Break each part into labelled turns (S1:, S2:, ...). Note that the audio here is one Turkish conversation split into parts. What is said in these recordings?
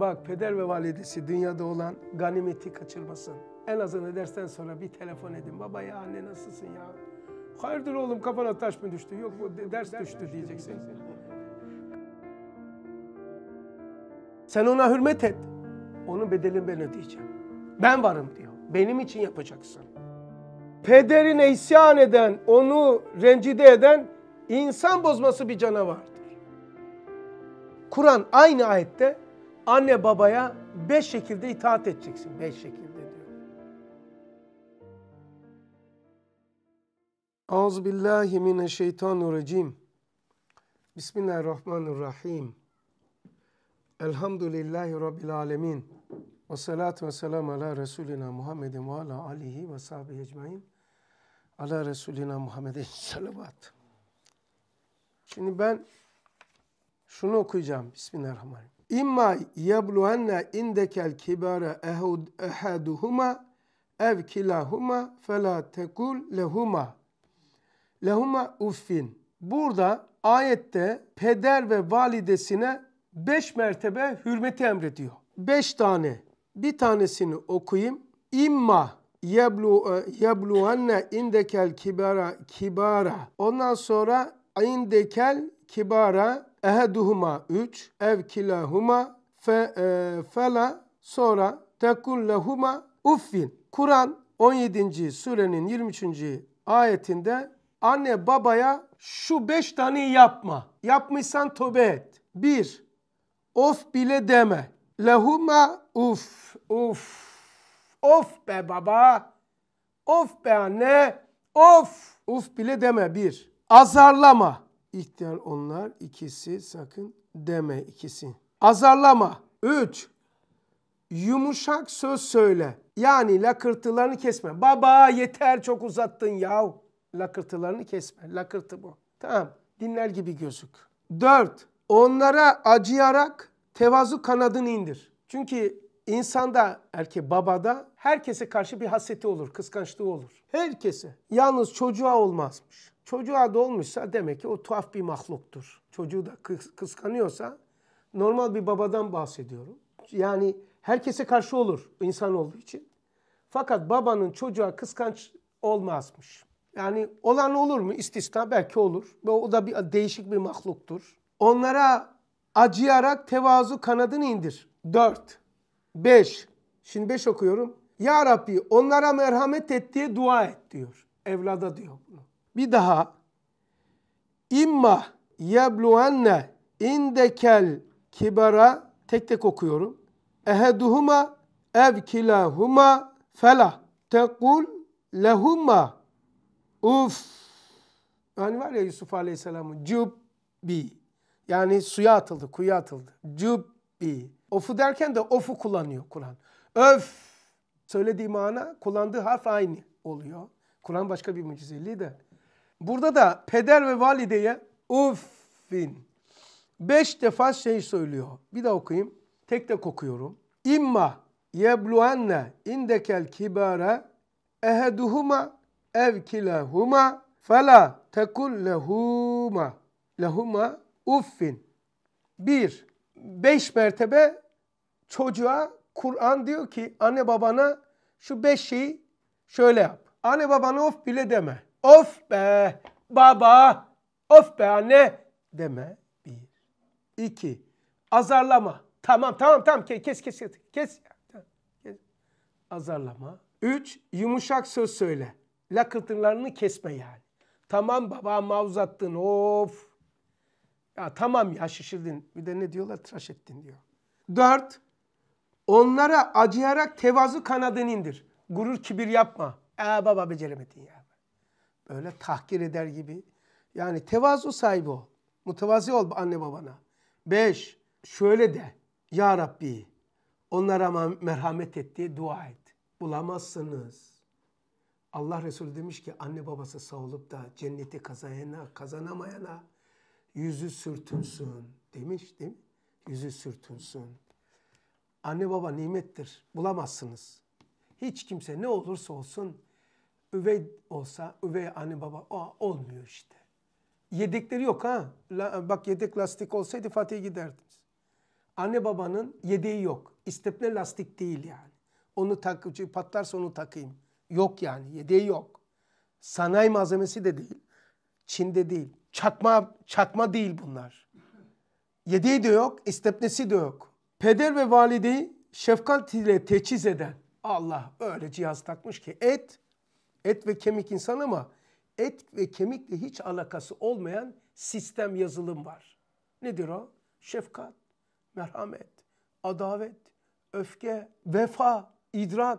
S1: Bak peder ve validesi dünyada olan ganimeti kaçırmasın. En azından dersten sonra bir telefon edin. Baba ya anne nasılsın ya? Hayırdır oğlum kafana taş mı düştü? Yok bu ders düştü diyeceksin. Sen ona hürmet et. Onun bedelini ben ödeyeceğim. Ben varım diyor. Benim için yapacaksın. Pederine isyan eden, onu rencide eden insan bozması bir canavardır. Kur'an aynı ayette anne babaya beş şekilde itaat edeceksin. Beş şekilde diyor. Euzubillahimineşşeytanirracim. Bismillahirrahmanirrahim. Elhamdülillahi Rabbil alemin. Ve salatu ve selamu ala Resulina Muhammedin ve ala alihi ve sahibi ecmain. Ala Resulina Muhammedin salavat. Şimdi ben şunu okuyacağım. Bismillahirrahmanirrahim. İmma yebluhenne indekel kibara ehaduhuma ev kilahuma fela tekul lehuma. Lehuma uffin. Burada ayette peder ve validesine beş mertebe hürmeti emrediyor. Beş tane. Bir tanesini okuyayım. İmma yeblu e, yebluanne indekel kibara kibara. Ondan sonra indekel kibara eheduhuma 3 ev kilahuma fe, e, fela sonra tekun lehuma uffin. Kur'an 17. surenin 23. ayetinde anne babaya şu beş tane yapma. Yapmışsan tövbe et. Bir, of bile deme. Lehuma uf, uf. Of be baba. Of be anne. Of. Uf bile deme bir. Azarlama. İhtiyar onlar ikisi sakın deme ikisi. Azarlama. 3. Yumuşak söz söyle. Yani lakırtılarını kesme. Baba yeter çok uzattın yahu. Lakırtılarını kesme. Lakırtı bu. Tamam. Dinler gibi gözük. 4. Onlara acıyarak tevazu kanadını indir. Çünkü insanda, erke babada herkese karşı bir haseti olur, kıskançlığı olur. Herkese. Yalnız çocuğa olmazmış. Çocuğa dolmuşsa demek ki o tuhaf bir mahluktur. Çocuğu da kıskanıyorsa normal bir babadan bahsediyorum. Yani herkese karşı olur insan olduğu için. Fakat babanın çocuğa kıskanç olmazmış. Yani olan olur mu? İstisna belki olur. O da bir değişik bir mahluktur. Onlara acıyarak tevazu kanadını indir. Dört, beş. Şimdi beş okuyorum. Ya Rabbi onlara merhamet et diye dua et diyor. Evlada diyor. Bir daha. İmma yebluenne indekel kibara tek tek okuyorum. Eheduhuma ev kilahuma felah tekul lehuma uf. Hani var ya Yusuf Aleyhisselam'ın cübbi. Yani suya atıldı, kuya atıldı. Cübbi. Ofu derken de ofu kullanıyor Kur'an. Öf. Söylediği mana kullandığı harf aynı oluyor. Kur'an başka bir mucizeliği de. Burada da peder ve valideye uffin. Beş defa şey söylüyor. Bir daha okuyayım. Tek tek okuyorum. İmma yebluenne indekel kibare eheduhuma ev kilahuma fela tekul lehuma lehuma uffin. Bir, beş mertebe çocuğa Kur'an diyor ki anne babana şu beş şeyi şöyle yap. Anne babana of bile deme. Of be baba, of be anne deme. Bir, iki. Azarlama. Tamam tamam tamam kes kes kes kes. Azarlama. Üç, yumuşak söz söyle. Lakıtlarını kesme yani. Tamam baba amma uzattın of. Ya tamam ya şişirdin. Bir de ne diyorlar tıraş ettin diyor. Dört, onlara acıyarak tevazu kanadını indir. Gurur kibir yapma. Ee baba beceremedin ya. Öyle tahkir eder gibi. Yani tevazu sahibi ol. Mutavazi ol anne babana. Beş, şöyle de. Ya Rabbi onlara merhamet et diye dua et. Bulamazsınız. Allah Resulü demiş ki anne babası savulup da cenneti kazanana, kazanamayana yüzü sürtünsün demiş değil mi? Yüzü sürtünsün. Anne baba nimettir. Bulamazsınız. Hiç kimse ne olursa olsun üvey olsa, üvey anne baba o olmuyor işte. Yedekleri yok ha. La, bak yedek lastik olsaydı Fatih'e giderdiniz. Anne babanın yedeği yok. İstepne lastik değil yani. Onu takıp patlarsa onu takayım. Yok yani yedeği yok. Sanayi malzemesi de değil. Çin'de değil. Çakma çakma değil bunlar. Yedeği de yok, istepnesi de yok. Peder ve valideyi şefkat ile teçhiz eden Allah öyle cihaz takmış ki et et ve kemik insan ama et ve kemikle hiç alakası olmayan sistem yazılım var. Nedir o? Şefkat, merhamet, adavet, öfke, vefa, idrak,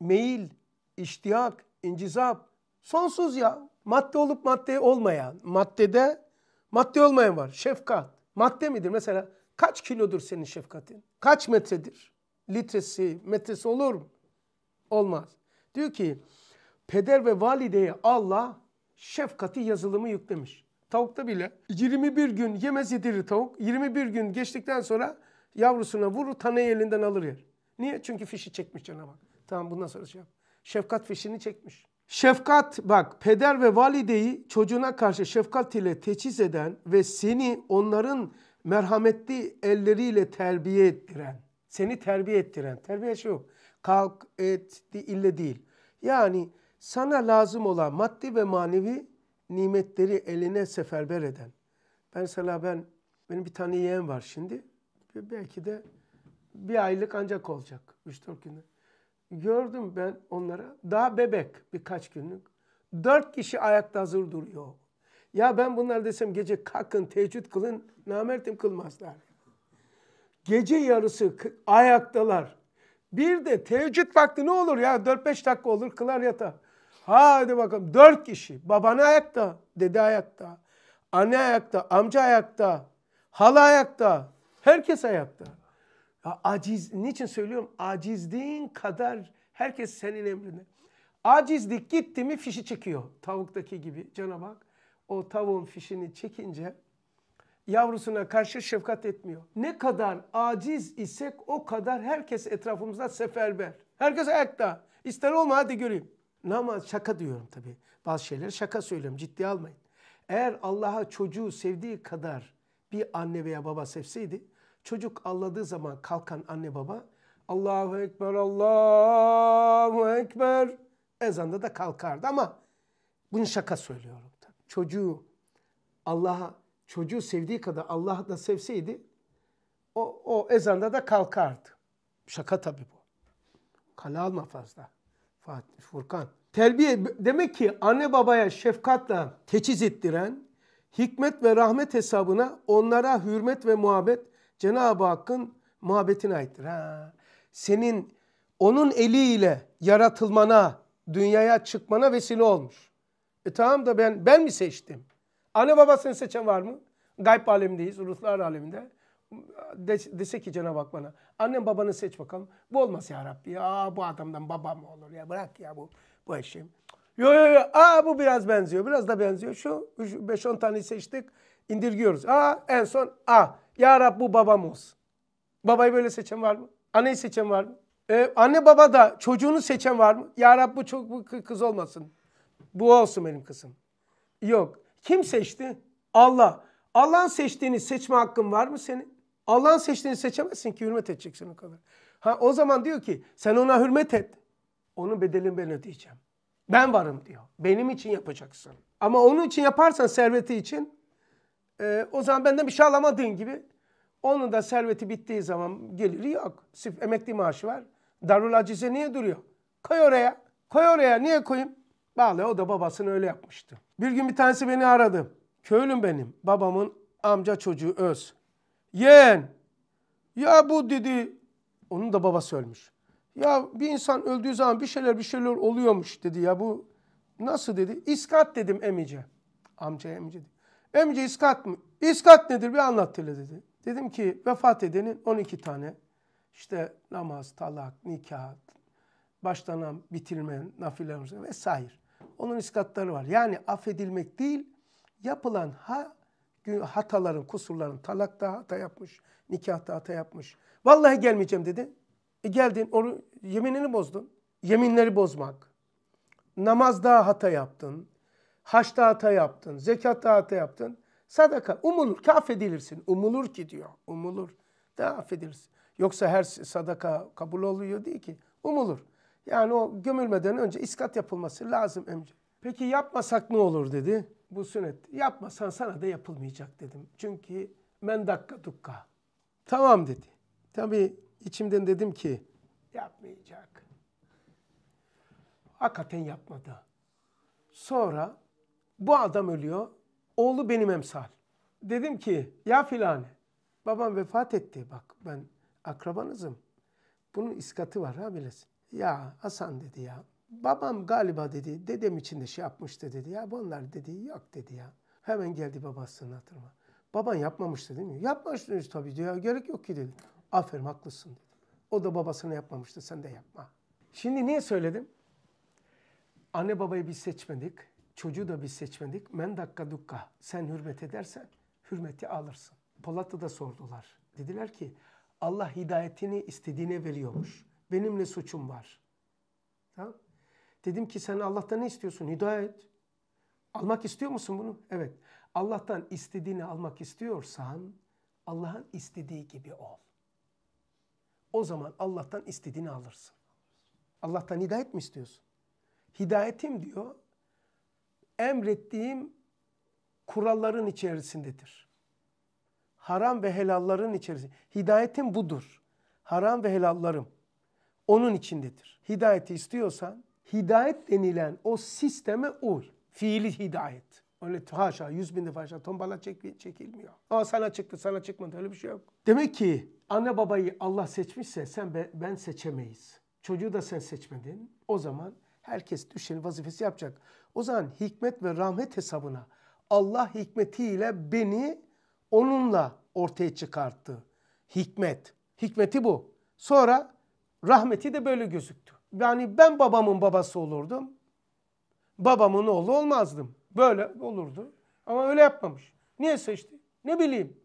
S1: meyil, iştiyak, incizap. Sonsuz ya. Madde olup madde olmayan, maddede madde olmayan var. Şefkat. Madde midir? Mesela kaç kilodur senin şefkatin? Kaç metredir? Litresi, metresi olur mu? Olmaz. Diyor ki peder ve valideye Allah şefkati yazılımı yüklemiş. Tavukta bile 21 gün yemez yedirir tavuk. 21 gün geçtikten sonra yavrusuna vurur taneyi elinden alır yer. Niye? Çünkü fişi çekmiş cana bak. Tamam bundan sonra şey yap. Şefkat fişini çekmiş. Şefkat bak peder ve valideyi çocuğuna karşı şefkat ile teçhiz eden ve seni onların merhametli elleriyle terbiye ettiren. Seni terbiye ettiren. Terbiye şu, şey Kalk et ille değil. Yani sana lazım olan maddi ve manevi nimetleri eline seferber eden. Ben mesela ben benim bir tane yeğen var şimdi. Belki de bir aylık ancak olacak. 3-4 günde. Gördüm ben onlara. Daha bebek birkaç günlük. Dört kişi ayakta hazır duruyor. Ya ben bunlar desem gece kalkın teheccüd kılın namertim kılmazlar. Gece yarısı ayaktalar. Bir de teheccüd vakti ne olur ya dört beş dakika olur kılar yata. Hadi bakalım dört kişi. Babanı ayakta, dede ayakta, anne ayakta, amca ayakta, hala ayakta. Herkes ayakta. Ya aciz, niçin söylüyorum? Acizliğin kadar herkes senin emrine. Acizlik gitti mi fişi çekiyor. Tavuktaki gibi cana bak. O tavuğun fişini çekince yavrusuna karşı şefkat etmiyor. Ne kadar aciz isek o kadar herkes etrafımızda seferber. Herkes ayakta. İster olma hadi göreyim namaz şaka diyorum tabii. Bazı şeyleri şaka söylüyorum ciddiye almayın. Eğer Allah'a çocuğu sevdiği kadar bir anne veya baba sevseydi çocuk alladığı zaman kalkan anne baba Allahu Ekber, Allahu Ekber ezanda da kalkardı ama bunu şaka söylüyorum. Tabii. Çocuğu Allah'a çocuğu sevdiği kadar Allah da sevseydi o, o ezanda da kalkardı. Şaka tabii bu. Kale alma fazla. Fatih Furkan. Terbiye demek ki anne babaya şefkatle teçhiz ettiren, hikmet ve rahmet hesabına onlara hürmet ve muhabbet Cenab-ı Hakk'ın muhabbetine aittir. Ha. Senin onun eliyle yaratılmana, dünyaya çıkmana vesile olmuş. E tamam da ben ben mi seçtim? Anne babasını seçen var mı? Gayb alemindeyiz, ruhlar aleminde dese ki Cenab-ı Hak bana annem babanı seç bakalım. Bu olmaz ya Rabbi. Aa bu adamdan baba mı olur ya bırak ya bu bu eşeğim. Yo yo yo aa bu biraz benziyor biraz da benziyor. Şu 5-10 tane seçtik indirgiyoruz. Aa en son a ya Rabbi bu babam olsun. Babayı böyle seçen var mı? Anneyi seçen var mı? Ee, anne baba da çocuğunu seçen var mı? Ya Rabbi bu, çok, bu kız olmasın. Bu olsun benim kızım. Yok. Kim seçti? Allah. Allah'ın seçtiğini seçme hakkın var mı senin? Allah'ın seçtiğini seçemezsin ki hürmet edeceksin o kadar. Ha o zaman diyor ki sen ona hürmet et. Onun bedelini ben ödeyeceğim. Ben varım diyor. Benim için yapacaksın. Ama onun için yaparsan serveti için e, o zaman benden bir şey alamadığın gibi onun da serveti bittiği zaman geliri yok. Sırf emekli maaşı var. Darul Acize niye duruyor? Koy oraya. Koy oraya. Niye koyayım? Vallahi o da babasını öyle yapmıştı. Bir gün bir tanesi beni aradı. Köylüm benim. Babamın amca çocuğu Öz. Yeğen. Ya bu dedi. Onun da babası ölmüş. Ya bir insan öldüğü zaman bir şeyler bir şeyler oluyormuş dedi. Ya bu nasıl dedi. İskat dedim emice. Amca emice Emice iskat mı? İskat nedir bir anlat hele dedi. Dedim ki vefat edenin 12 tane işte namaz, talak, nikah, başlanan, bitirmeyen, nafileler vesaire. Onun iskatları var. Yani affedilmek değil, yapılan ha hataların, kusurların, talakta hata yapmış, nikahta hata yapmış. Vallahi gelmeyeceğim dedi. E geldin, onu yeminini bozdun. Yeminleri bozmak. Namazda hata yaptın. Haçta hata yaptın. Zekatta hata yaptın. Sadaka. Umulur ki affedilirsin. Umulur ki diyor. Umulur da affedilirsin. Yoksa her sadaka kabul oluyor değil ki. Umulur. Yani o gömülmeden önce iskat yapılması lazım emci. Peki yapmasak ne olur dedi bu sünnet. Yapmasan sana da yapılmayacak dedim. Çünkü men dakka dukka. Tamam dedi. Tabii içimden dedim ki yapmayacak. Hakikaten yapmadı. Sonra bu adam ölüyor. Oğlu benim emsal. Dedim ki ya filane babam vefat etti. Bak ben akrabanızım. Bunun iskatı var ha bilesin. Ya Hasan dedi ya babam galiba dedi, dedem için de şey yapmıştı dedi. Ya bunlar dedi, yok dedi ya. Hemen geldi babasının hatırıma. Baban yapmamıştı değil mi? Yapmıştınız tabii diyor. Gerek yok ki dedi. Aferin haklısın dedi. O da babasını yapmamıştı. Sen de yapma. Şimdi niye söyledim? Anne babayı biz seçmedik. Çocuğu da biz seçmedik. Men dakika dukka. Sen hürmet edersen hürmeti alırsın. Polat'ta da sordular. Dediler ki Allah hidayetini istediğine veriyormuş. Benimle suçum var? Dedim ki sen Allah'tan ne istiyorsun? Hidayet. Almak istiyor musun bunu? Evet. Allah'tan istediğini almak istiyorsan Allah'ın istediği gibi ol. O zaman Allah'tan istediğini alırsın. Allah'tan hidayet mi istiyorsun? Hidayetim diyor, emrettiğim kuralların içerisindedir. Haram ve helalların içerisinde. Hidayetim budur. Haram ve helallarım onun içindedir. Hidayeti istiyorsan hidayet denilen o sisteme uy. Fiili hidayet. Öyle haşa yüz bin defa haşa tombala çek, çekilmiyor. Aa sana çıktı sana çıkmadı öyle bir şey yok. Demek ki anne babayı Allah seçmişse sen be, ben seçemeyiz. Çocuğu da sen seçmedin. O zaman herkes düşen vazifesi yapacak. O zaman hikmet ve rahmet hesabına Allah hikmetiyle beni onunla ortaya çıkarttı. Hikmet. Hikmeti bu. Sonra rahmeti de böyle gözüktü yani ben babamın babası olurdum. Babamın oğlu olmazdım. Böyle olurdu. Ama öyle yapmamış. Niye seçti? Ne bileyim.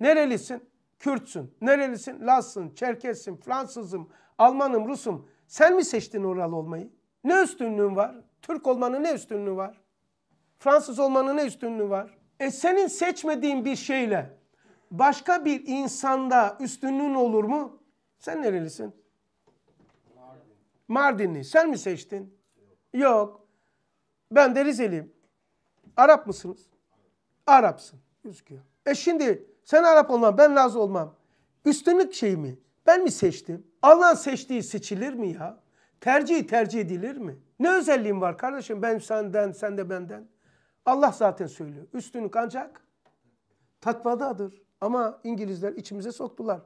S1: Nerelisin? Kürtsün. Nerelisin? Lazsın, Çerkessin, Fransızım, Almanım, Rusum. Sen mi seçtin oralı olmayı? Ne üstünlüğün var? Türk olmanın ne üstünlüğü var? Fransız olmanın ne üstünlüğü var? E senin seçmediğin bir şeyle başka bir insanda üstünlüğün olur mu? Sen nerelisin? Mardinli. Sen mi seçtin? Yok. Yok. Ben de Rizeliyim. Arap mısınız? Arapsın. Gözüküyor. E şimdi sen Arap olmam, ben Razı olmam. Üstünlük şey mi? Ben mi seçtim? Allah'ın seçtiği seçilir mi ya? Tercih tercih edilir mi? Ne özelliğim var kardeşim? Ben senden, sen de benden. Allah zaten söylüyor. Üstünlük ancak takvadadır. Ama İngilizler içimize soktular.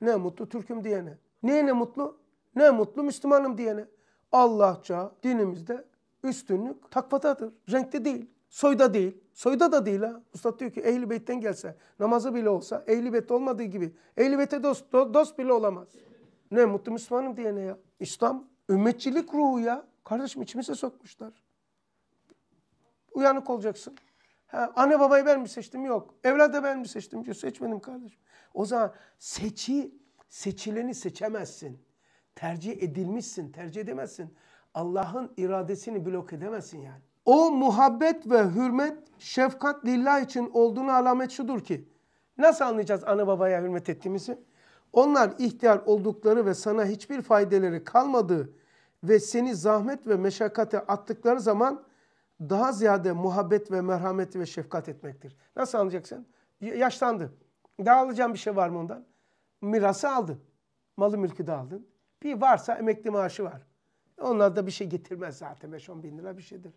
S1: Ne mutlu Türk'üm diyene. Neye ne mutlu? Ne mutlu Müslümanım diyene. Allahça dinimizde üstünlük takvatadır Renkte değil, soyda değil. Soyda da değil ha. Üstad diyor ki ehli beytten gelse, namazı bile olsa ehli beyt olmadığı gibi ehl beyte dost, dost bile olamaz. Ne mutlu Müslümanım diyene ya. İslam ümmetçilik ruhu ya. Kardeşim içimize sokmuşlar. Uyanık olacaksın. Ha, anne babayı ben mi seçtim? Yok. Evladı ben mi seçtim? Diyor. Seçmedim kardeşim. O zaman seçi, seçileni seçemezsin tercih edilmişsin, tercih edemezsin. Allah'ın iradesini blok edemezsin yani. O muhabbet ve hürmet şefkat lillah için olduğunu alamet şudur ki. Nasıl anlayacağız ana babaya hürmet ettiğimizi? Onlar ihtiyar oldukları ve sana hiçbir faydeleri kalmadığı ve seni zahmet ve meşakkate attıkları zaman daha ziyade muhabbet ve merhamet ve şefkat etmektir. Nasıl anlayacaksın? Yaşlandı. Daha alacağın bir şey var mı ondan? Mirası aldın. Malı mülkü de aldın. Bir varsa emekli maaşı var. Onlar da bir şey getirmez zaten. 5-10 bin lira bir şeydir.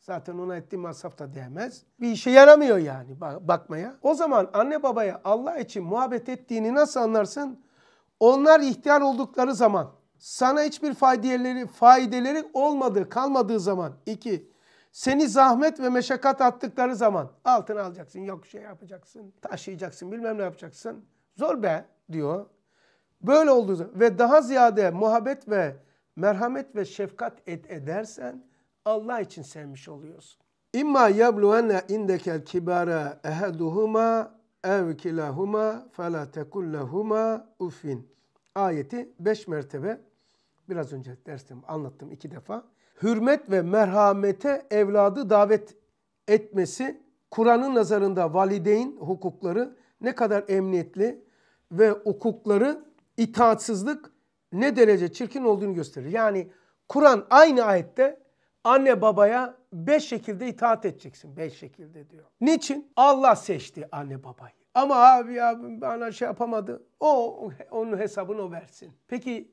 S1: Zaten ona ettiği masraf da değmez. Bir işe yaramıyor yani bakmaya. O zaman anne babaya Allah için muhabbet ettiğini nasıl anlarsın? Onlar ihtiyar oldukları zaman, sana hiçbir faydeleri, faydeleri olmadığı, kalmadığı zaman. iki, seni zahmet ve meşakkat attıkları zaman altın alacaksın, yok şey yapacaksın, taşıyacaksın, bilmem ne yapacaksın. Zor be diyor. Böyle olduğu ve daha ziyade muhabbet ve merhamet ve şefkat et edersen Allah için sevmiş oluyorsun. İmma yabluvenne indekel kibara ehaduhuma ev kilahuma fela tekullahuma ufin. Ayeti beş mertebe biraz önce dersim anlattım iki defa. Hürmet ve merhamete evladı davet etmesi Kur'an'ın nazarında valideyn hukukları ne kadar emniyetli ve hukukları itaatsızlık ne derece çirkin olduğunu gösterir. Yani Kur'an aynı ayette anne babaya beş şekilde itaat edeceksin. Beş şekilde diyor. Niçin? Allah seçti anne babayı. Ama abi ya bana şey yapamadı. O onun hesabını o versin. Peki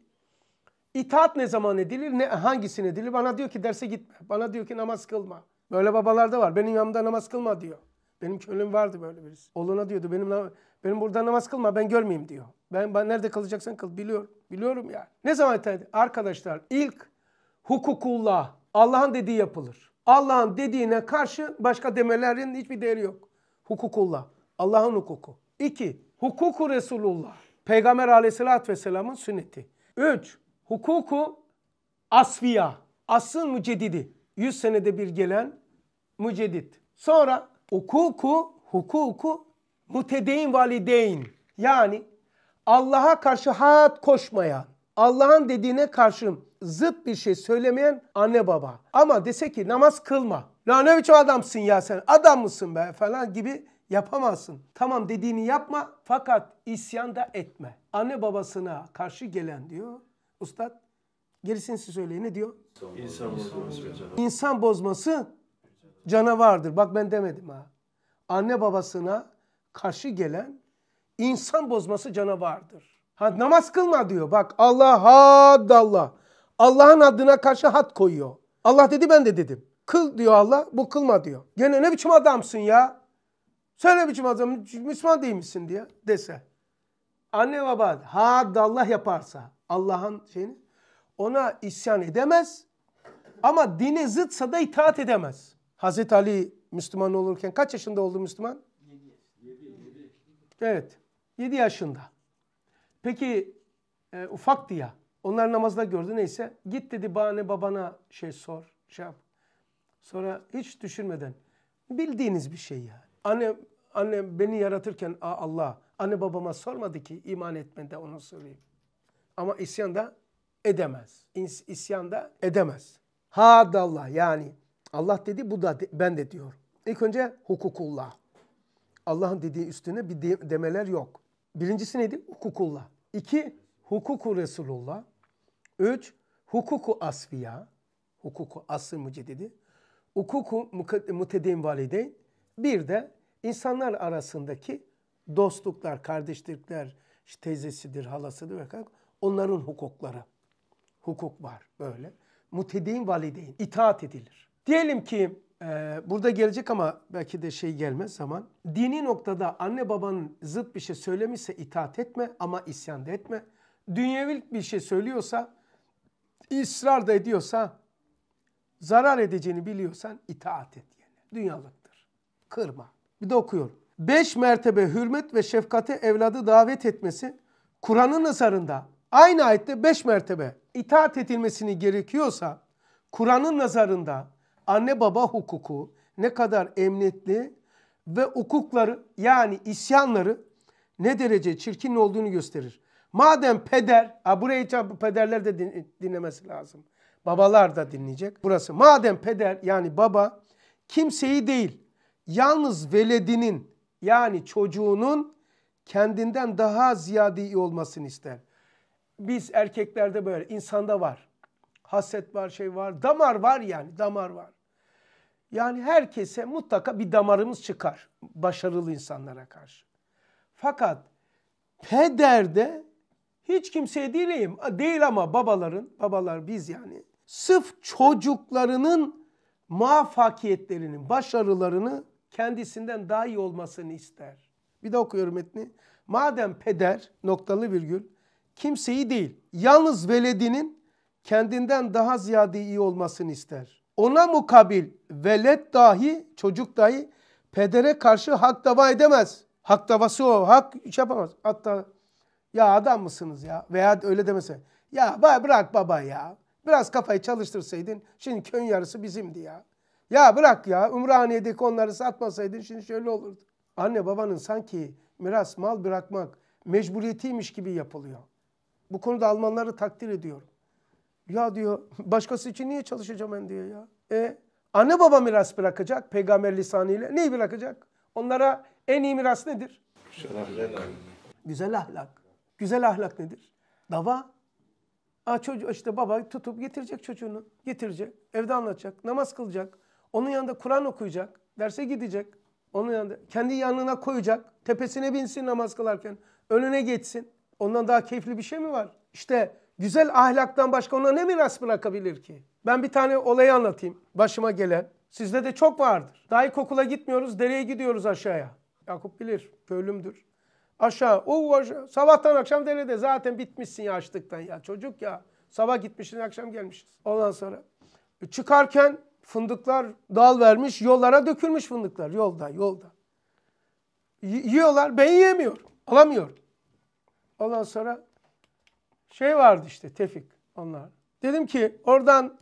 S1: itaat ne zaman edilir? Ne hangisine edilir? Bana diyor ki derse gitme. Bana diyor ki namaz kılma. Böyle babalar da var. Benim yanımda namaz kılma diyor. Benim kölüm vardı böyle birisi. Oğluna diyordu benim benim burada namaz kılma ben görmeyeyim diyor. Ben, ben nerede kılacaksan kıl biliyorum. Biliyorum yani. Ne zaman arkadaşlar ilk hukukullah Allah'ın dediği yapılır. Allah'ın dediğine karşı başka demelerin hiçbir değeri yok. Hukukullah. Allah'ın hukuku. İki, hukuku Resulullah. Peygamber aleyhissalatü vesselamın sünneti. Üç, hukuku asfiya. asıl mücedidi. Yüz senede bir gelen mücedid. Sonra Hukuku, hukuku mutedeyn valideyn. Yani Allah'a karşı hat koşmayan, Allah'ın dediğine karşı zıt bir şey söylemeyen anne baba. Ama dese ki namaz kılma. lan ne biçim adamsın ya sen? Adam mısın be falan gibi yapamazsın. Tamam dediğini yapma fakat isyan da etme. Anne babasına karşı gelen diyor. Ustad gerisini siz söyleyin ne diyor? İnsan bozması. İnsan bozması canavardır. Bak ben demedim ha. Anne babasına karşı gelen insan bozması canavardır. Ha, namaz kılma diyor. Bak Allah Allah. Allah'ın adına karşı hat koyuyor. Allah dedi ben de dedim. Kıl diyor Allah bu kılma diyor. Gene ne biçim adamsın ya? Söyle ne biçim adam Müslüman değil misin diye dese. Anne baba Allah yaparsa Allah'ın şeyini ona isyan edemez. Ama dine zıtsa da itaat edemez. Hazreti Ali Müslüman olurken kaç yaşında oldu Müslüman? 7. Evet. 7 yaşında. Peki e, ufaktı ya. Onlar namazda gördü neyse. Git dedi bana babana şey sor. Şey yap. Sonra hiç düşünmeden. Bildiğiniz bir şey ya. Anne, anne beni yaratırken Allah. Anne babama sormadı ki iman etmede onu sorayım. Ama isyan da edemez. İs, isyan da edemez. Hadallah yani Allah dedi bu da de, ben de diyor. İlk önce hukukullah. Allah'ın dediği üstüne bir de, demeler yok. Birincisi neydi? Hukukullah. İki, hukuku Resulullah. Üç, hukuku asfiya. Hukuku asr mücedidi. Hukuku mutedim valideyn. Bir de insanlar arasındaki dostluklar, kardeşlikler, işte teyzesidir, halasıdır ve onların hukukları. Hukuk var böyle. Mutedim valideyn. İtaat edilir. Diyelim ki e, burada gelecek ama belki de şey gelmez zaman. Dini noktada anne babanın zıt bir şey söylemişse itaat etme ama isyan da etme. Dünyevilik bir şey söylüyorsa, ısrar da ediyorsa, zarar edeceğini biliyorsan itaat et yani. Dünyalıktır. Kırma. Bir de okuyorum. Beş mertebe hürmet ve şefkate evladı davet etmesi Kur'an'ın nazarında aynı ayette beş mertebe itaat edilmesini gerekiyorsa Kur'an'ın nazarında anne baba hukuku ne kadar emniyetli ve hukukları yani isyanları ne derece çirkin olduğunu gösterir. Madem peder, ha burayı pederler de dinlemesi lazım. Babalar da dinleyecek. Burası madem peder yani baba kimseyi değil yalnız veledinin yani çocuğunun kendinden daha ziyade iyi olmasını ister. Biz erkeklerde böyle insanda var. Haset var, şey var, damar var yani, damar var. Yani herkese mutlaka bir damarımız çıkar başarılı insanlara karşı. Fakat pederde hiç kimseye değilim. Değil ama babaların, babalar biz yani. Sırf çocuklarının muvaffakiyetlerinin, başarılarını kendisinden daha iyi olmasını ister. Bir de okuyorum metni. Madem peder, noktalı virgül, kimseyi değil, yalnız veledinin kendinden daha ziyade iyi olmasını ister. Ona mukabil velet dahi, çocuk dahi pedere karşı hak dava edemez. Hak davası o. Hak hiç şey yapamaz. Hatta ya adam mısınız ya? Veya öyle demese. Ya bırak baba ya. Biraz kafayı çalıştırsaydın şimdi köyün yarısı bizimdi ya. Ya bırak ya Ümraniye'deki onları satmasaydın şimdi şöyle olurdu. Anne babanın sanki miras mal bırakmak mecburiyetiymiş gibi yapılıyor. Bu konuda Almanları takdir ediyorum. Ya diyor başkası için niye çalışacağım ben diyor ya. E anne baba miras bırakacak peygamber lisanıyla. Neyi bırakacak? Onlara en iyi miras nedir? Güzel ahlak. Güzel ahlak. Güzel ahlak nedir? Dava. Aa, çocuğu işte baba tutup getirecek çocuğunu. Getirecek. Evde anlatacak. Namaz kılacak. Onun yanında Kur'an okuyacak. Derse gidecek. Onun yanında kendi yanına koyacak. Tepesine binsin namaz kılarken. Önüne geçsin. Ondan daha keyifli bir şey mi var? İşte Güzel ahlaktan başka ona ne miras bırakabilir ki? Ben bir tane olayı anlatayım. Başıma gelen. Sizde de çok vardır. Daha okula gitmiyoruz. Dereye gidiyoruz aşağıya. Yakup bilir. Köylümdür. Aşağı. O aşağı. Sabahtan akşam derede. Zaten bitmişsin ya açlıktan ya. Çocuk ya. Sabah gitmişsin akşam gelmişiz. Ondan sonra çıkarken fındıklar dal vermiş. Yollara dökülmüş fındıklar. Yolda yolda. Y- yiyorlar. Ben yiyemiyorum. alamıyor. Ondan sonra şey vardı işte Tefik onlar. Dedim ki oradan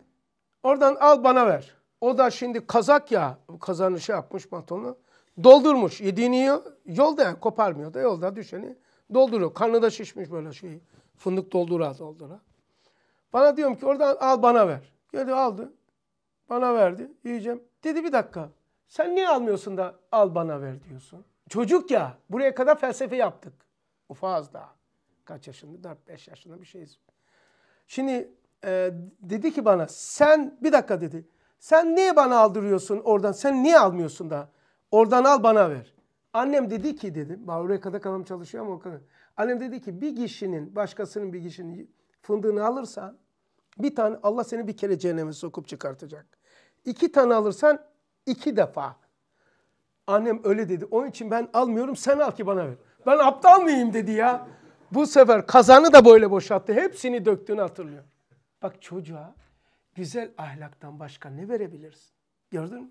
S1: oradan al bana ver. O da şimdi kazak ya kazanı şey yapmış pantolonu. Doldurmuş yediğini yiyor. Yolda yani koparmıyor da yolda düşeni dolduruyor. Karnı da şişmiş böyle şey. Fındık doldura doldura. Bana diyorum ki oradan al bana ver. Geldi aldı. Bana verdi. Yiyeceğim. Dedi bir dakika. Sen niye almıyorsun da al bana ver diyorsun. Çocuk ya. Buraya kadar felsefe yaptık. Ufaz daha. Kaç yaşında? 4-5 yaşında bir şeyiz. Şimdi e, dedi ki bana sen bir dakika dedi. Sen niye bana aldırıyorsun oradan? Sen niye almıyorsun da? Oradan al bana ver. Annem dedi ki dedim. Oraya kadar kalam çalışıyor ama o kadar. Annem dedi ki bir kişinin başkasının bir kişinin fındığını alırsan bir tane Allah seni bir kere cehenneme sokup çıkartacak. İki tane alırsan iki defa. Annem öyle dedi. Onun için ben almıyorum sen al ki bana ver. Ben aptal mıyım dedi ya. Bu sefer kazanı da böyle boşalttı. Hepsini döktüğünü hatırlıyor. Bak çocuğa güzel ahlaktan başka ne verebiliriz? Gördün mü?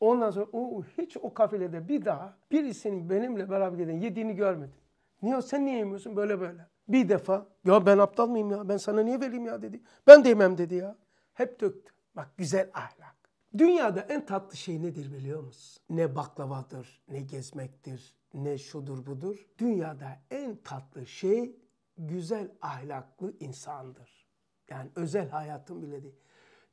S1: Ondan sonra o, hiç o kafilede bir daha birisinin benimle beraber giden yediğini görmedim. Niye sen niye yemiyorsun böyle böyle? Bir defa ya ben aptal mıyım ya ben sana niye vereyim ya dedi. Ben de yemem dedi ya. Hep döktü. Bak güzel ahlak. Dünyada en tatlı şey nedir biliyor musun? Ne baklavadır, ne gezmektir, ne şudur budur. Dünyada en tatlı şey güzel ahlaklı insandır. Yani özel hayatım bile değil.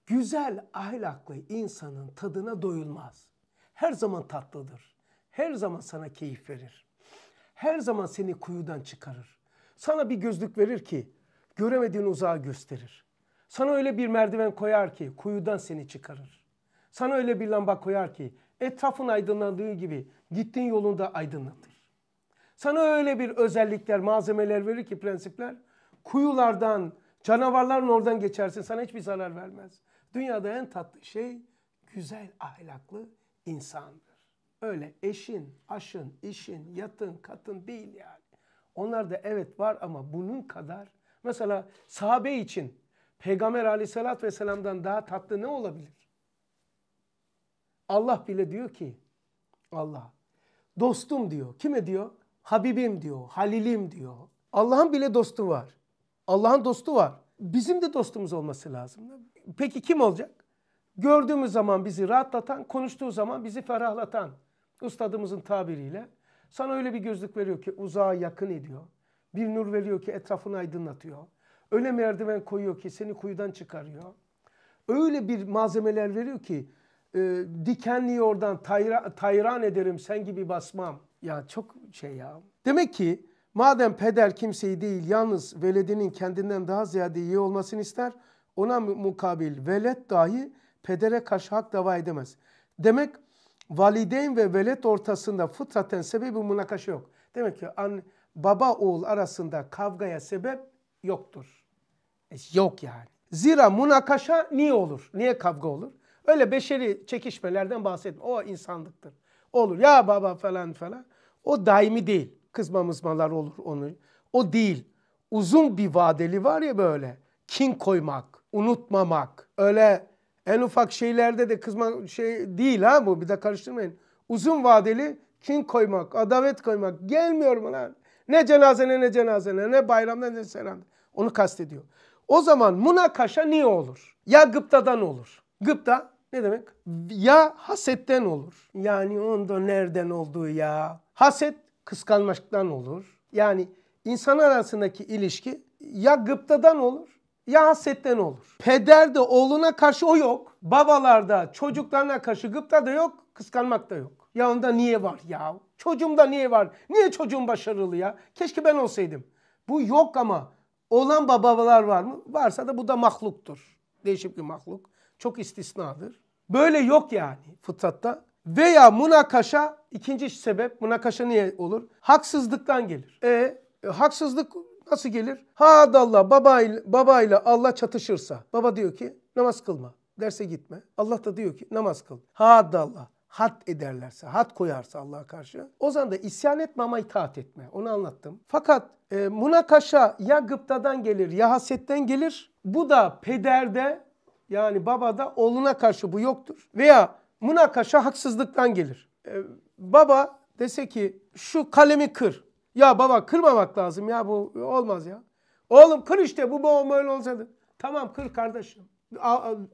S1: Güzel ahlaklı insanın tadına doyulmaz. Her zaman tatlıdır. Her zaman sana keyif verir. Her zaman seni kuyudan çıkarır. Sana bir gözlük verir ki göremediğin uzağı gösterir. Sana öyle bir merdiven koyar ki kuyudan seni çıkarır. Sana öyle bir lamba koyar ki etrafın aydınlandığı gibi gittiğin yolunda aydınlatır. Sana öyle bir özellikler, malzemeler verir ki prensipler. Kuyulardan, canavarların oradan geçersin. Sana hiçbir zarar vermez. Dünyada en tatlı şey güzel ahlaklı insandır. Öyle eşin, aşın, işin, yatın, katın değil yani. Onlar da evet var ama bunun kadar. Mesela sahabe için Peygamber aleyhissalatü vesselam'dan daha tatlı ne olabilir? Allah bile diyor ki Allah dostum diyor. Kime diyor? Habibim diyor. Halilim diyor. Allah'ın bile dostu var. Allah'ın dostu var. Bizim de dostumuz olması lazım. Peki kim olacak? Gördüğümüz zaman bizi rahatlatan, konuştuğu zaman bizi ferahlatan. Ustadımızın tabiriyle sana öyle bir gözlük veriyor ki uzağa yakın ediyor. Bir nur veriyor ki etrafını aydınlatıyor. Öyle merdiven koyuyor ki seni kuyudan çıkarıyor. Öyle bir malzemeler veriyor ki e, dikenli oradan tayra, tayran ederim sen gibi basmam. Ya çok şey ya. Demek ki madem peder kimseyi değil yalnız veledinin kendinden daha ziyade iyi olmasını ister ona mukabil velet dahi pedere karşı hak dava edemez. Demek valideyn ve velet ortasında fıtraten sebebi münakaşa yok. Demek ki an, baba oğul arasında kavgaya sebep yoktur. E, yok yani. Zira münakaşa niye olur? Niye kavga olur? Öyle beşeri çekişmelerden bahsetme. O insanlıktır. Olur ya baba falan falan. O daimi değil. Kızma mızmalar olur onu. O değil. Uzun bir vadeli var ya böyle. Kin koymak, unutmamak. Öyle en ufak şeylerde de kızma şey değil ha bu. Bir de karıştırmayın. Uzun vadeli kin koymak, adavet koymak. Gelmiyor mu lan? Ne cenazene ne cenazene ne bayramda ne selam. Onu kastediyor. O zaman münakaşa niye olur? Ya gıptadan olur. Gıpta ne demek? Ya hasetten olur. Yani onda nereden olduğu ya. Haset kıskanmışlıktan olur. Yani insan arasındaki ilişki ya gıptadan olur ya hasetten olur. Pederde oğluna karşı o yok. Babalarda çocuklarına karşı gıpta da yok, kıskanmak da yok. Ya onda niye var ya? Çocuğumda niye var? Niye çocuğum başarılı ya? Keşke ben olsaydım. Bu yok ama olan babalar var mı? Varsa da bu da mahluktur. Değişik bir mahluk çok istisnadır. Böyle yok yani fıtratta. Veya münakaşa ikinci sebep münakaşa niye olur? Haksızlıktan gelir. E, e haksızlık nasıl gelir? Ha Allah baba ile, Allah çatışırsa. Baba diyor ki namaz kılma. Derse gitme. Allah da diyor ki namaz kıl. Ha Allah hat ederlerse, hat koyarsa Allah'a karşı o zaman da isyan etme ama itaat etme. Onu anlattım. Fakat e, münakaşa ya gıptadan gelir ya hasetten gelir. Bu da pederde yani babada oğluna karşı bu yoktur. Veya münakaşa haksızlıktan gelir. Ee, baba dese ki şu kalemi kır. Ya baba kırmamak lazım ya bu olmaz ya. Oğlum kır işte bu babam öyle olsaydı. Tamam kır kardeşim.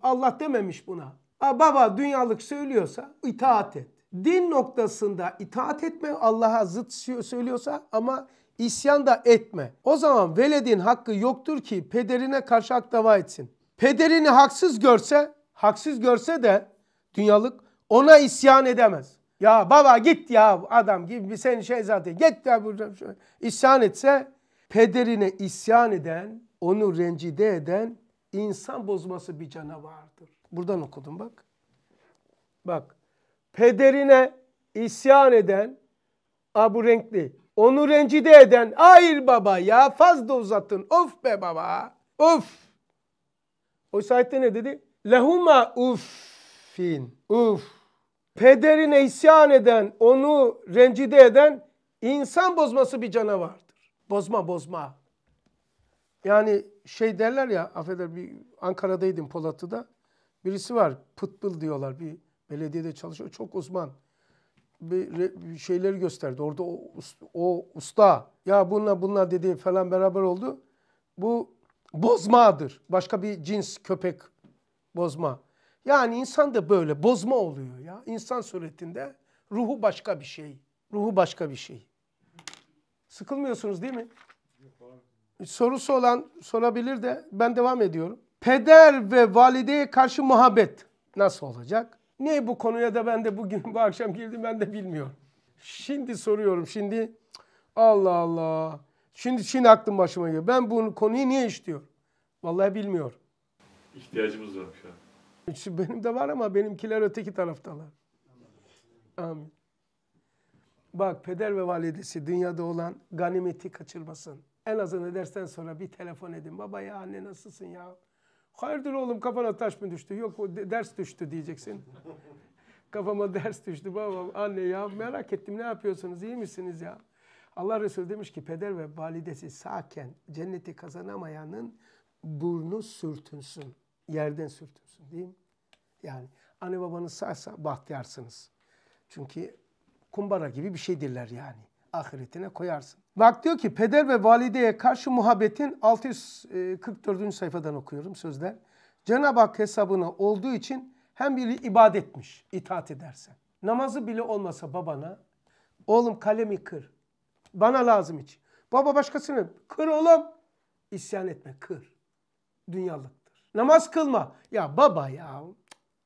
S1: Allah dememiş buna. A, baba dünyalık söylüyorsa itaat et. Din noktasında itaat etme Allah'a zıt söylüyorsa ama isyan da etme. O zaman veledin hakkı yoktur ki pederine karşı hak dava etsin. Pederini haksız görse, haksız görse de dünyalık ona isyan edemez. Ya baba git ya adam gibi senin şey git ya buradan isyan etse pederine isyan eden, onu rencide eden insan bozması bir canavardır. Buradan okudum bak. Bak. Pederine isyan eden, a bu renkli. Onu rencide eden, hayır baba ya fazla uzatın. Of be baba. Of. Oysa ayette ne dedi? Lehuma uffin. Uff. Pederine isyan eden, onu rencide eden insan bozması bir canavardır. Bozma bozma. Yani şey derler ya, affeder bir Ankara'daydım Polatlı'da. Birisi var, pıtbıl diyorlar. Bir belediyede çalışıyor, çok uzman. Bir, bir şeyleri gösterdi. Orada o, o usta ya bununla bununla dedi falan beraber oldu. Bu bozmadır. Başka bir cins köpek bozma. Yani insan da böyle bozma oluyor ya. İnsan suretinde ruhu başka bir şey. Ruhu başka bir şey. Sıkılmıyorsunuz değil mi? Sorusu olan sorabilir de ben devam ediyorum. Peder ve valideye karşı muhabbet nasıl olacak? Ne bu konuya da ben de bugün bu akşam girdim ben de bilmiyorum. Şimdi soruyorum şimdi. Allah Allah. Şimdi Çin aklım başıma geliyor. Ben bu konuyu niye işliyorum? Vallahi bilmiyor. İhtiyacımız var şu an. Benim de var ama benimkiler öteki taraftalar. Amin. Bak peder ve validesi dünyada olan ganimeti kaçırmasın. En azından dersten sonra bir telefon edin. Baba ya anne nasılsın ya? Hayırdır oğlum kafana taş mı düştü? Yok o ders düştü diyeceksin. Kafama ders düştü baba anne ya merak ettim ne yapıyorsunuz iyi misiniz ya? Allah Resulü demiş ki peder ve validesi sağken cenneti kazanamayanın burnu sürtünsün. Yerden sürtünsün değil mi? Yani anne babanız sağsa bahtiyarsınız. Çünkü kumbara gibi bir şeydirler yani. Ahiretine koyarsın. Bak diyor ki peder ve valideye karşı muhabbetin 644. sayfadan okuyorum sözler. Cenab-ı Hak hesabına olduğu için hem biri ibadetmiş itaat ederse. Namazı bile olmasa babana oğlum kalemi kır bana lazım hiç. Baba başkasını kır oğlum. İsyan etme kır. Dünyalıktır. Namaz kılma. Ya baba ya.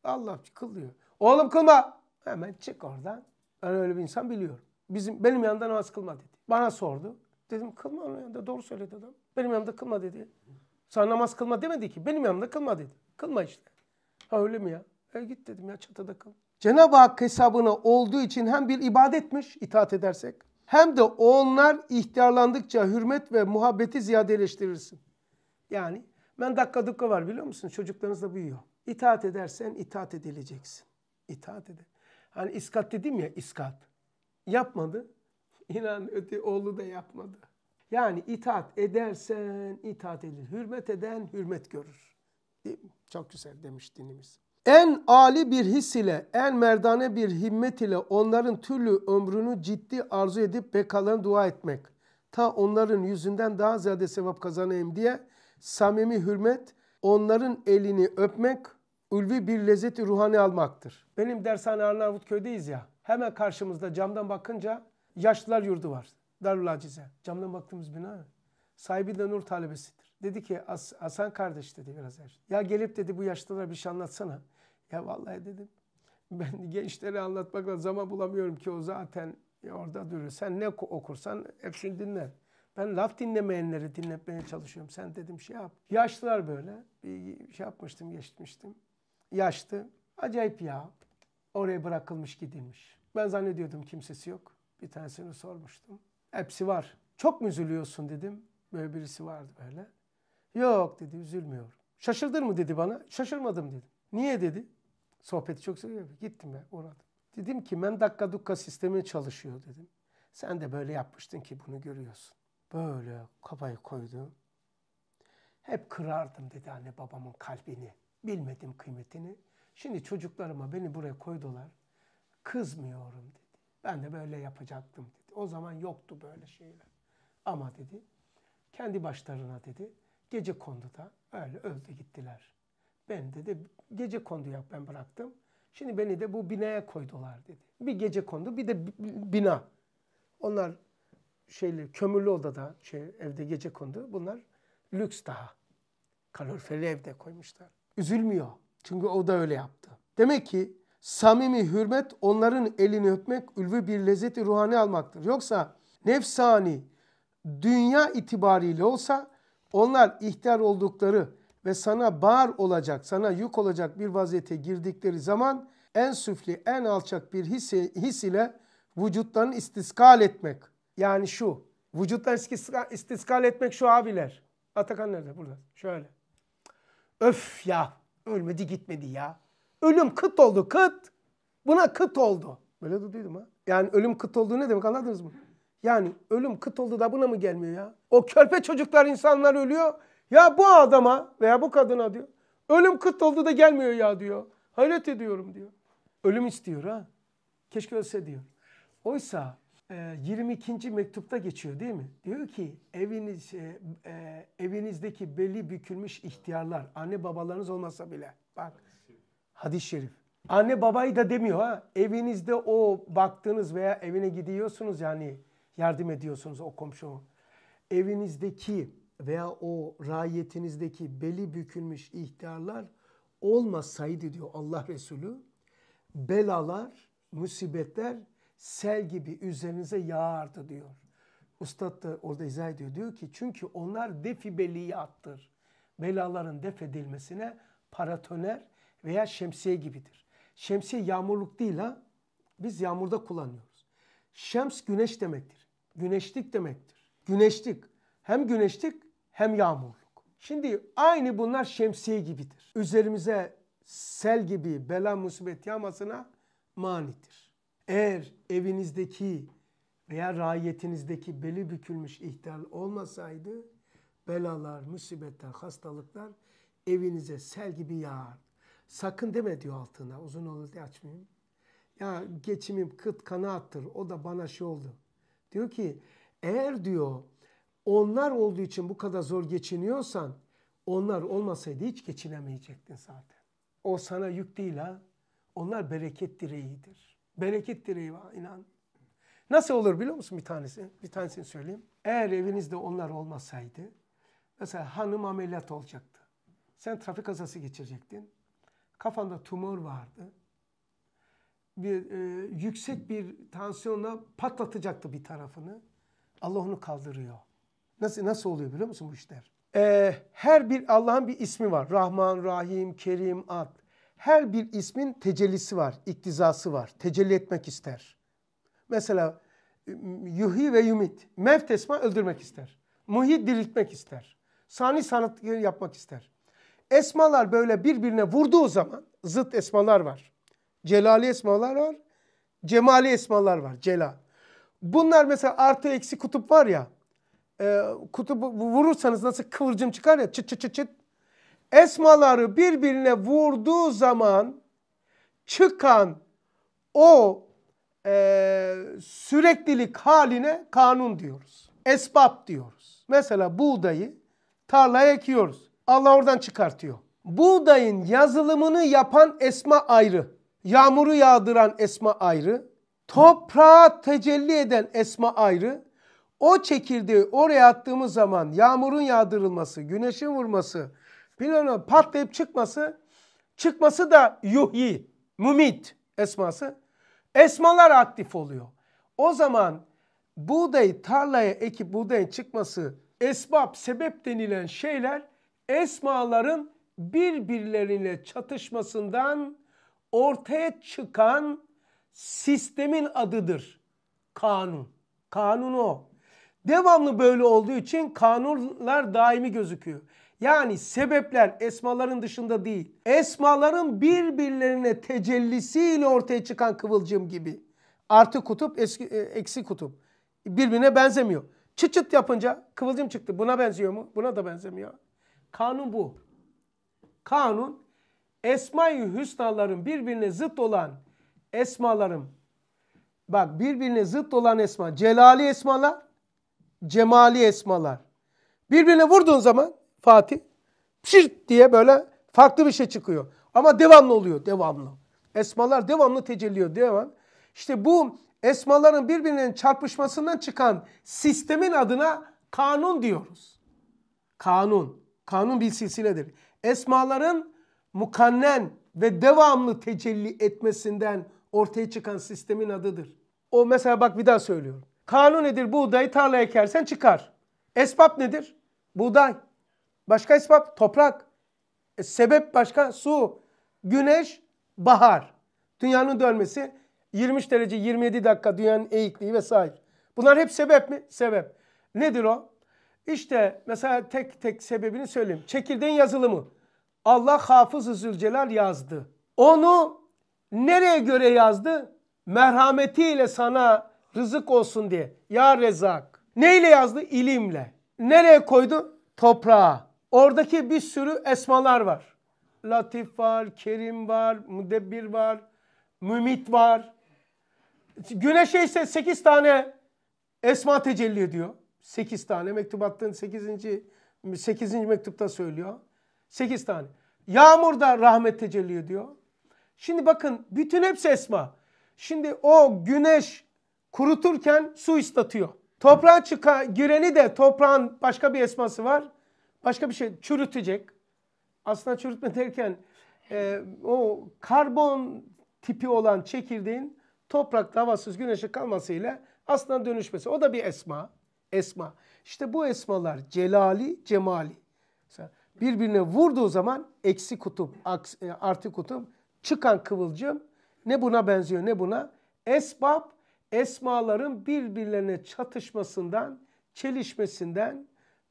S1: Allah kılıyor. Oğlum kılma. Hemen çık oradan. Ben öyle bir insan biliyorum. Bizim, benim yanımda namaz kılma dedi. Bana sordu. Dedim kılma onun yanında. Doğru söyledi adam. Benim yanımda kılma dedi. Sana namaz kılma demedi ki. Benim yanımda kılma dedi. Kılma işte. Ha öyle mi ya? E git dedim ya çatıda kıl. Cenab-ı Hak hesabına olduğu için hem bir ibadetmiş itaat edersek hem de onlar ihtiyarlandıkça hürmet ve muhabbeti ziyadeleştirirsin. Yani ben dakika dukka var biliyor musun? Çocuklarınız da büyüyor. İtaat edersen itaat edileceksin. İtaat ede. Hani iskat dedim ya iskat. Yapmadı. İnan öte oğlu da yapmadı. Yani itaat edersen itaat edilir. Hürmet eden hürmet görür. Çok güzel demiş dinimiz en ali bir his ile, en merdane bir himmet ile onların türlü ömrünü ciddi arzu edip bekalarına dua etmek. Ta onların yüzünden daha ziyade sevap kazanayım diye samimi hürmet, onların elini öpmek, ülvi bir lezzeti ruhani almaktır. Benim dershane Arnavutköy'deyiz ya, hemen karşımızda camdan bakınca yaşlılar yurdu var. Darül Acize. Camdan baktığımız bina. Sahibi de nur talebesidir. Dedi ki As Hasan kardeş dedi biraz evvel. Ya gelip dedi bu yaşlılara bir şey anlatsana. Ya vallahi dedim ben gençlere anlatmakla zaman bulamıyorum ki o zaten orada duruyor. Sen ne okursan hepsini dinler. Ben laf dinlemeyenleri dinletmeye çalışıyorum. Sen dedim şey yap. Yaşlılar böyle. Bir şey yapmıştım, geçmiştim. Yaşlı. Acayip ya. Oraya bırakılmış gidilmiş. Ben zannediyordum kimsesi yok. Bir tanesini sormuştum. Hepsi var. Çok mu üzülüyorsun dedim. Böyle birisi vardı böyle. Yok dedi üzülmüyorum. Şaşırdın mı dedi bana. Şaşırmadım dedim. Niye dedi. Sohbeti çok seviyorum. Gittim ya uğradım. Dedim ki men dakika dukka sistemi çalışıyor dedim. Sen de böyle yapmıştın ki bunu görüyorsun. Böyle kafayı koydum. Hep kırardım dedi anne babamın kalbini. Bilmedim kıymetini. Şimdi çocuklarıma beni buraya koydular. Kızmıyorum dedi. Ben de böyle yapacaktım dedi. O zaman yoktu böyle şeyler. Ama dedi kendi başlarına dedi gece konduda öyle öldü gittiler. Ben dedi gece kondu yap ben bıraktım. Şimdi beni de bu binaya koydular dedi. Bir gece kondu bir de bina. Onlar şeyli kömürlü odada şey evde gece kondu. Bunlar lüks daha. Kaloriferi evde koymuşlar. Üzülmüyor. Çünkü o da öyle yaptı. Demek ki samimi hürmet onların elini öpmek, ülvi bir lezzeti ruhani almaktır. Yoksa nefsani dünya itibariyle olsa onlar ihtiyar oldukları ve sana bar olacak, sana yük olacak bir vaziyete girdikleri zaman en süfli, en alçak bir his, his ile vücuttan istiskal etmek. Yani şu, vücuttan istiskal etmek şu abiler. Atakan nerede? Burada. Şöyle. Öf ya, ölmedi gitmedi ya. Ölüm kıt oldu, kıt. Buna kıt oldu. Böyle de duydum ha. Yani ölüm kıt oldu ne demek anladınız mı? Yani ölüm kıt oldu da buna mı gelmiyor ya? O körpe çocuklar insanlar ölüyor. Ya bu adama veya bu kadına diyor. Ölüm kıt oldu da gelmiyor ya diyor. Hayret ediyorum diyor. Ölüm istiyor ha. Keşke ölse diyor. Oysa 22. E, mektupta geçiyor değil mi? Diyor ki eviniz e, e, evinizdeki belli bükülmüş ihtiyarlar anne babalarınız olmasa bile bak hadis-i şerif. Anne babayı da demiyor ha. Evinizde o baktığınız veya evine gidiyorsunuz yani yardım ediyorsunuz o komşu. Evinizdeki veya o rayetinizdeki beli bükülmüş ihtiyarlar olmasaydı diyor Allah Resulü belalar, musibetler sel gibi üzerinize yağardı diyor. Ustad da orada izah ediyor. Diyor ki çünkü onlar defibeliyattır. Belaların defedilmesine paratoner veya şemsiye gibidir. Şemsiye yağmurluk değil ha. Biz yağmurda kullanıyoruz. Şems güneş demektir. Güneşlik demektir. Güneşlik. Hem güneşlik hem yağmurluk. Şimdi aynı bunlar şemsiye gibidir. Üzerimize sel gibi bela musibet yağmasına manidir. Eğer evinizdeki veya rayiyetinizdeki beli bükülmüş ihtiyar olmasaydı belalar, musibetler, hastalıklar evinize sel gibi yağar. Sakın deme diyor altına uzun olur diye açmayayım. Ya geçimim kıt kanaattır o da bana şey oldu. Diyor ki eğer diyor onlar olduğu için bu kadar zor geçiniyorsan onlar olmasaydı hiç geçinemeyecektin zaten. O sana yük değil ha. Onlar bereket direğidir. Bereket direği var inan. Nasıl olur biliyor musun bir tanesi? Bir tanesini söyleyeyim. Eğer evinizde onlar olmasaydı mesela hanım ameliyat olacaktı. Sen trafik kazası geçirecektin. Kafanda tumor vardı. Bir e, yüksek bir tansiyonla patlatacaktı bir tarafını. Allah onu kaldırıyor. Nasıl nasıl oluyor biliyor musun bu işler? Ee, her bir Allah'ın bir ismi var. Rahman, Rahim, Kerim, Ad. Her bir ismin tecellisi var, iktizası var. Tecelli etmek ister. Mesela e, yuhi ve yumit. Mevt esma öldürmek ister. Muhi diriltmek ister. Sani sanat yapmak ister. Esmalar böyle birbirine vurduğu zaman zıt esmalar var. Celali esmalar var. Cemali esmalar var. Celal. Bunlar mesela artı eksi kutup var ya e, kutubu vurursanız nasıl kıvırcım çıkar ya çıt çıt çıt çıt. Esmaları birbirine vurduğu zaman çıkan o e, süreklilik haline kanun diyoruz. Esbab diyoruz. Mesela buğdayı tarlaya ekiyoruz. Allah oradan çıkartıyor. Buğdayın yazılımını yapan esma ayrı. Yağmuru yağdıran esma ayrı. Toprağa tecelli eden esma ayrı. O çekirdeği oraya attığımız zaman yağmurun yağdırılması, güneşin vurması, planın patlayıp çıkması, çıkması da yuhyi, mumit esması. Esmalar aktif oluyor. O zaman buğday tarlaya ekip buğdayın çıkması, esbab, sebep denilen şeyler esmaların birbirleriyle çatışmasından ortaya çıkan sistemin adıdır. Kanun. Kanun o. Devamlı böyle olduğu için kanunlar daimi gözüküyor. Yani sebepler esmaların dışında değil. Esmaların birbirlerine tecellisiyle ortaya çıkan kıvılcım gibi. Artı kutup, eski, e, eksi kutup. Birbirine benzemiyor. Çıt çıt yapınca kıvılcım çıktı. Buna benziyor mu? Buna da benzemiyor. Kanun bu. Kanun esma-i hüsnaların birbirine zıt olan esmaların bak birbirine zıt olan esma celali esmalar cemali esmalar. Birbirine vurduğun zaman Fatih şirt diye böyle farklı bir şey çıkıyor. Ama devamlı oluyor, devamlı. Esmalar devamlı tecelliyor, devam. İşte bu esmaların birbirinin çarpışmasından çıkan sistemin adına kanun diyoruz. Kanun. Kanun bir silsiledir. Esmaların mukannen ve devamlı tecelli etmesinden ortaya çıkan sistemin adıdır. O mesela bak bir daha söylüyorum. Kanun nedir? Buğdayı tarlaya ekersen çıkar. Esbab nedir? Buğday. Başka esbab? Toprak. E, sebep başka? Su. Güneş, bahar. Dünyanın dönmesi 23 derece 27 dakika dünyanın eğikliği vesaire. Bunlar hep sebep mi? Sebep. Nedir o? İşte mesela tek tek sebebini söyleyeyim. Çekirdeğin yazılımı. Allah Hafız-ı Zülcelal yazdı. Onu nereye göre yazdı? Merhametiyle sana rızık olsun diye. Ya Rezak. Neyle yazdı? İlimle. Nereye koydu? Toprağa. Oradaki bir sürü esmalar var. Latif var, Kerim var, Müdebbir var, Mümit var. Güneşe ise 8 tane esma tecelli ediyor. 8 tane mektubattın 8. 8. mektupta söylüyor. 8 tane. Yağmur da rahmet tecelli ediyor. Şimdi bakın bütün hepsi esma. Şimdi o güneş Kuruturken su ıslatıyor. Toprağa çıka, gireni de toprağın başka bir esması var. Başka bir şey çürütecek. Aslında çürütme derken e, o karbon tipi olan çekirdeğin toprakta havasız güneşe kalmasıyla aslında dönüşmesi. O da bir esma. Esma. İşte bu esmalar celali, cemali. Mesela birbirine vurduğu zaman eksi kutup, e, artı kutup, çıkan kıvılcım ne buna benziyor ne buna. Esbab esmaların birbirlerine çatışmasından, çelişmesinden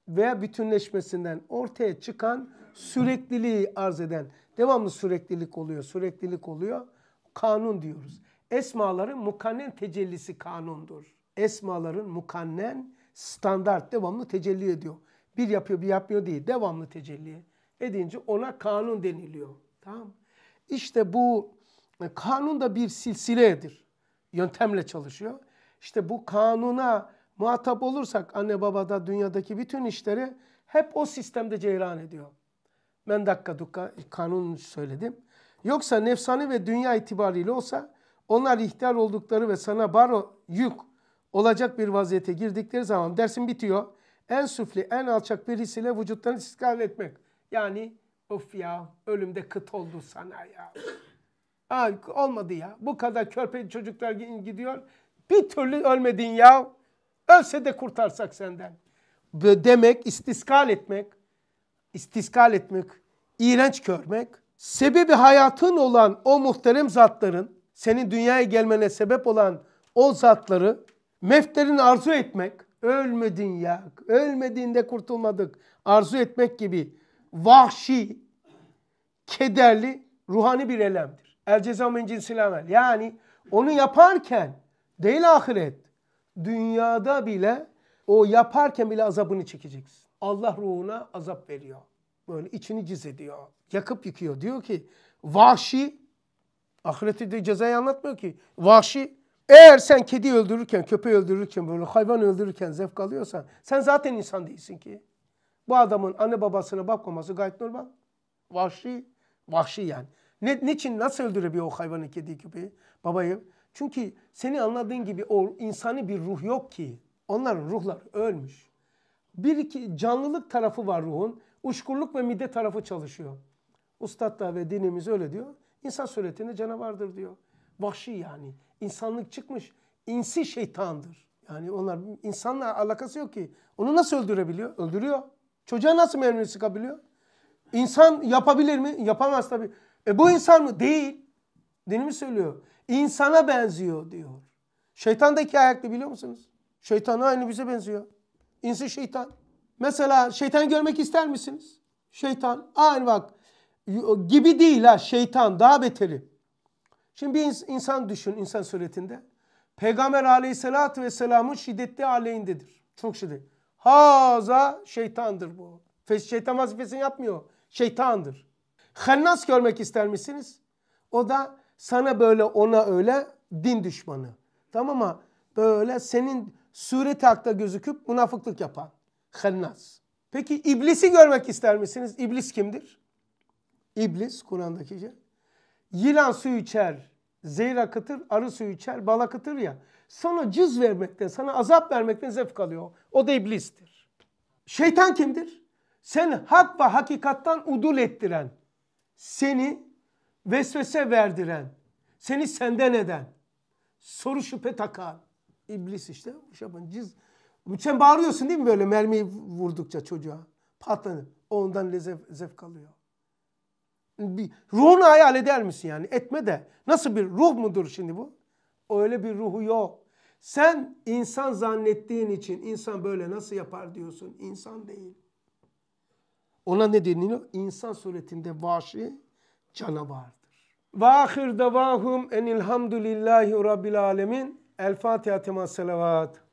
S1: veya bütünleşmesinden ortaya çıkan sürekliliği arz eden, devamlı süreklilik oluyor, süreklilik oluyor. Kanun diyoruz. Esmaların mukannen tecellisi kanundur. Esmaların mukannen standart devamlı tecelli ediyor. Bir yapıyor bir yapmıyor değil. Devamlı tecelli edince ona kanun deniliyor. Tamam İşte bu e, kanun da bir silsiledir yöntemle çalışıyor. İşte bu kanuna muhatap olursak anne babada dünyadaki bütün işleri hep o sistemde ceyran ediyor. Ben dakika dukka kanun söyledim. Yoksa nefsani ve dünya itibariyle olsa onlar ihtiyar oldukları ve sana baro yük olacak bir vaziyete girdikleri zaman dersin bitiyor. En süfli, en alçak bir hisiyle vücutlarını istikrar etmek. Yani of ya ölümde kıt oldu sana ya. Aa, olmadı ya. Bu kadar körpe çocuklar gidiyor. Bir türlü ölmedin ya. Ölse de kurtarsak senden. Demek, istiskal etmek, istiskal etmek, iğrenç görmek, sebebi hayatın olan o muhterem zatların, senin dünyaya gelmene sebep olan o zatları mefterin arzu etmek, ölmedin ya, ölmediğinde kurtulmadık, arzu etmek gibi vahşi, kederli, ruhani bir elemdir. El ceza min cinsil amel. Yani onu yaparken değil ahiret. Dünyada bile o yaparken bile azabını çekeceksin. Allah ruhuna azap veriyor. Böyle içini ciz ediyor. Yakıp yıkıyor. Diyor ki vahşi ahireti de cezayı anlatmıyor ki. Vahşi eğer sen kedi öldürürken, köpeği öldürürken, böyle hayvan öldürürken zevk alıyorsan sen zaten insan değilsin ki. Bu adamın anne babasına bakmaması gayet normal. Vahşi, vahşi yani. Ne, niçin nasıl öldürebilir o hayvanı, kedi, köpeği, babayı? Çünkü seni anladığın gibi o insani bir ruh yok ki. Onların ruhlar ölmüş. Bir iki canlılık tarafı var ruhun. Uşkurluk ve mide tarafı çalışıyor. Ustad da ve dinimiz öyle diyor. İnsan suretinde canavardır diyor. Vahşi yani. İnsanlık çıkmış. İnsi şeytandır. Yani onlar insanla alakası yok ki. Onu nasıl öldürebiliyor? Öldürüyor. Çocuğa nasıl mermi sıkabiliyor? İnsan yapabilir mi? Yapamaz tabii. E bu insan mı? Değil. Dinimi söylüyor. İnsana benziyor diyor. Şeytan da iki ayaklı biliyor musunuz? Şeytan aynı bize benziyor. İnsi şeytan. Mesela şeytan görmek ister misiniz? Şeytan. Aynı bak. Gibi değil ha şeytan. Daha beteri. Şimdi bir insan düşün insan suretinde. Peygamber aleyhissalatü vesselamın şiddetli aleyhindedir. Çok şiddet. Haza şeytandır bu. Şeytan vazifesini yapmıyor. Şeytandır. Hennas görmek ister misiniz? O da sana böyle ona öyle din düşmanı. Tamam mı? Böyle senin sureti hakta gözüküp münafıklık yapan. Hennas. Peki iblisi görmek ister misiniz? İblis kimdir? İblis Kur'an'daki şey. Yılan su içer, zehir akıtır, arı su içer, bal akıtır ya. Sana cız vermekten, sana azap vermekten zevk alıyor. O da iblistir. Şeytan kimdir? Sen hak ve hakikattan udul ettiren, seni vesvese verdiren, seni senden eden, soru şüphe takan iblis işte. Şey yapın, ciz. Sen bağırıyorsun değil mi böyle mermiyi vurdukça çocuğa? Patladı. Ondan lezzet, zevk alıyor. Bir, ruhunu hayal eder misin yani? Etme de. Nasıl bir ruh mudur şimdi bu? Öyle bir ruhu yok. Sen insan zannettiğin için insan böyle nasıl yapar diyorsun. İnsan değil. Ona ne deniyor? İnsan suretinde vahşi canavardır. Ve ahir davahum enilhamdülillahi rabbil alemin. El Fatiha tema selavat.